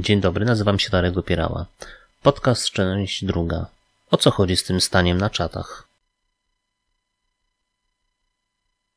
Dzień dobry, nazywam się Darek Opierała. Podcast część druga. O co chodzi z tym staniem na czatach?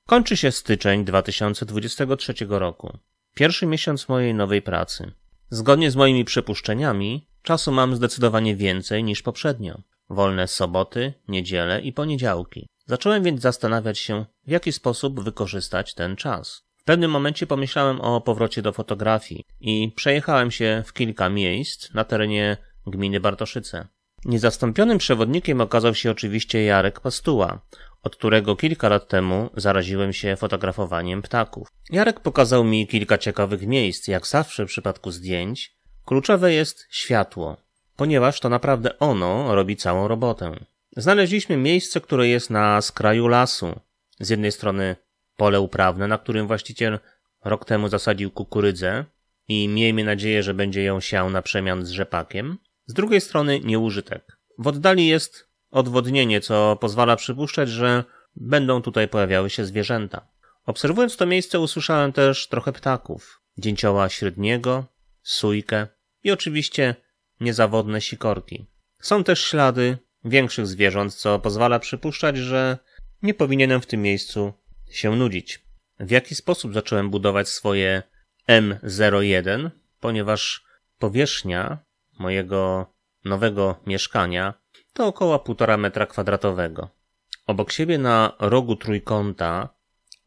Kończy się styczeń 2023 roku. Pierwszy miesiąc mojej nowej pracy. Zgodnie z moimi przypuszczeniami, czasu mam zdecydowanie więcej niż poprzednio. Wolne soboty, niedziele i poniedziałki. Zacząłem więc zastanawiać się, w jaki sposób wykorzystać ten czas. W pewnym momencie pomyślałem o powrocie do fotografii i przejechałem się w kilka miejsc na terenie gminy Bartoszyce. Niezastąpionym przewodnikiem okazał się oczywiście Jarek Pastuła, od którego kilka lat temu zaraziłem się fotografowaniem ptaków. Jarek pokazał mi kilka ciekawych miejsc, jak zawsze w przypadku zdjęć. Kluczowe jest światło, ponieważ to naprawdę ono robi całą robotę. Znaleźliśmy miejsce, które jest na skraju lasu. Z jednej strony pole uprawne, na którym właściciel rok temu zasadził kukurydzę i miejmy nadzieję, że będzie ją siał na przemian z rzepakiem. Z drugiej strony nieużytek. W oddali jest odwodnienie, co pozwala przypuszczać, że będą tutaj pojawiały się zwierzęta. Obserwując to miejsce usłyszałem też trochę ptaków. Dzięcioła średniego, sujkę i oczywiście niezawodne sikorki. Są też ślady większych zwierząt, co pozwala przypuszczać, że nie powinienem w tym miejscu się nudzić. W jaki sposób zacząłem budować swoje M01? Ponieważ powierzchnia mojego nowego mieszkania to około 1,5 metra kwadratowego. Obok siebie na rogu trójkąta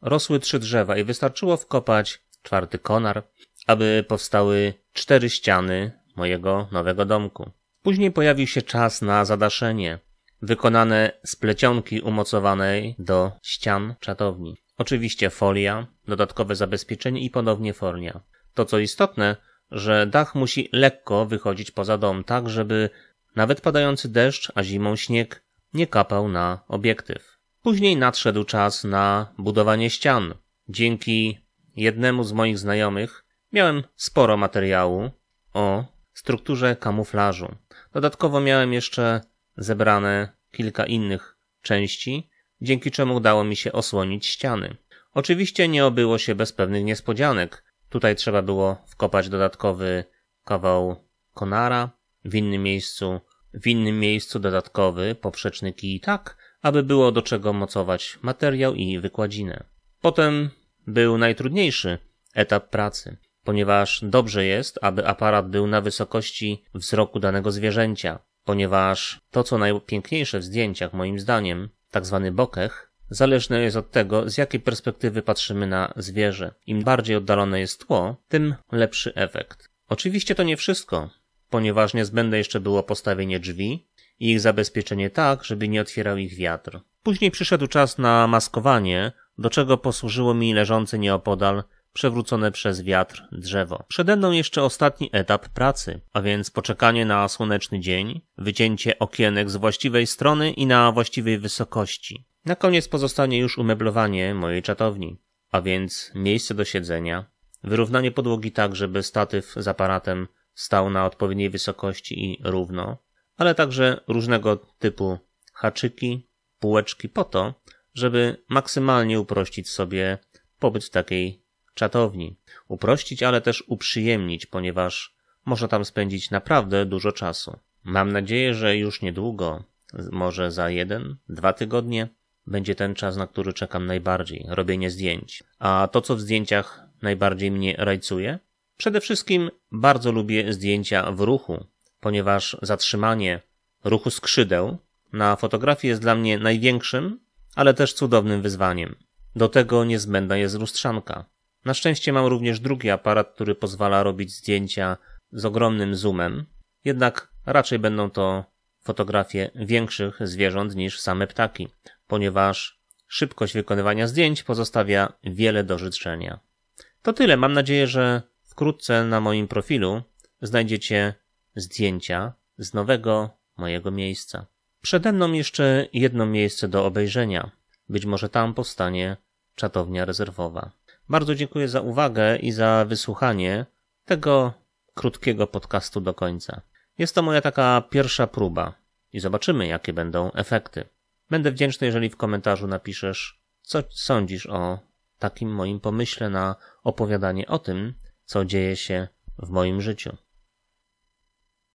rosły trzy drzewa i wystarczyło wkopać czwarty konar, aby powstały cztery ściany mojego nowego domku. Później pojawił się czas na zadaszenie, wykonane z plecionki umocowanej do ścian czatowni. Oczywiście folia, dodatkowe zabezpieczenie i ponownie folia. To co istotne, że dach musi lekko wychodzić poza dom, tak żeby nawet padający deszcz, a zimą śnieg, nie kapał na obiektyw. Później nadszedł czas na budowanie ścian. Dzięki jednemu z moich znajomych miałem sporo materiału o strukturze kamuflażu. Dodatkowo miałem jeszcze zebrane kilka innych części, dzięki czemu udało mi się osłonić ściany. Oczywiście nie obyło się bez pewnych niespodzianek. Tutaj trzeba było wkopać dodatkowy kawał konara, w innym miejscu, w innym miejscu dodatkowy poprzeczny kij tak, aby było do czego mocować materiał i wykładzinę. Potem był najtrudniejszy etap pracy, ponieważ dobrze jest, aby aparat był na wysokości wzroku danego zwierzęcia ponieważ to, co najpiękniejsze w zdjęciach, moim zdaniem, tak zwany bokeh, zależne jest od tego, z jakiej perspektywy patrzymy na zwierzę. Im bardziej oddalone jest tło, tym lepszy efekt. Oczywiście to nie wszystko, ponieważ niezbędne jeszcze było postawienie drzwi i ich zabezpieczenie tak, żeby nie otwierał ich wiatr. Później przyszedł czas na maskowanie, do czego posłużyło mi leżący nieopodal przewrócone przez wiatr drzewo. Przede mną jeszcze ostatni etap pracy, a więc poczekanie na słoneczny dzień, wycięcie okienek z właściwej strony i na właściwej wysokości. Na koniec pozostanie już umeblowanie mojej czatowni, a więc miejsce do siedzenia, wyrównanie podłogi tak, żeby statyw z aparatem stał na odpowiedniej wysokości i równo, ale także różnego typu haczyki, półeczki po to, żeby maksymalnie uprościć sobie pobyt w takiej czatowni. Uprościć, ale też uprzyjemnić, ponieważ można tam spędzić naprawdę dużo czasu. Mam nadzieję, że już niedługo, może za jeden, dwa tygodnie, będzie ten czas, na który czekam najbardziej robienie zdjęć. A to, co w zdjęciach najbardziej mnie rajcuje? Przede wszystkim bardzo lubię zdjęcia w ruchu, ponieważ zatrzymanie ruchu skrzydeł na fotografii jest dla mnie największym, ale też cudownym wyzwaniem. Do tego niezbędna jest lustrzanka. Na szczęście mam również drugi aparat, który pozwala robić zdjęcia z ogromnym zoomem, jednak raczej będą to fotografie większych zwierząt niż same ptaki, ponieważ szybkość wykonywania zdjęć pozostawia wiele do życzenia. To tyle. Mam nadzieję, że wkrótce na moim profilu znajdziecie zdjęcia z nowego mojego miejsca. Przede mną jeszcze jedno miejsce do obejrzenia. Być może tam powstanie czatownia rezerwowa. Bardzo dziękuję za uwagę i za wysłuchanie tego krótkiego podcastu do końca. Jest to moja taka pierwsza próba i zobaczymy, jakie będą efekty. Będę wdzięczny, jeżeli w komentarzu napiszesz, co sądzisz o takim moim pomyśle na opowiadanie o tym, co dzieje się w moim życiu.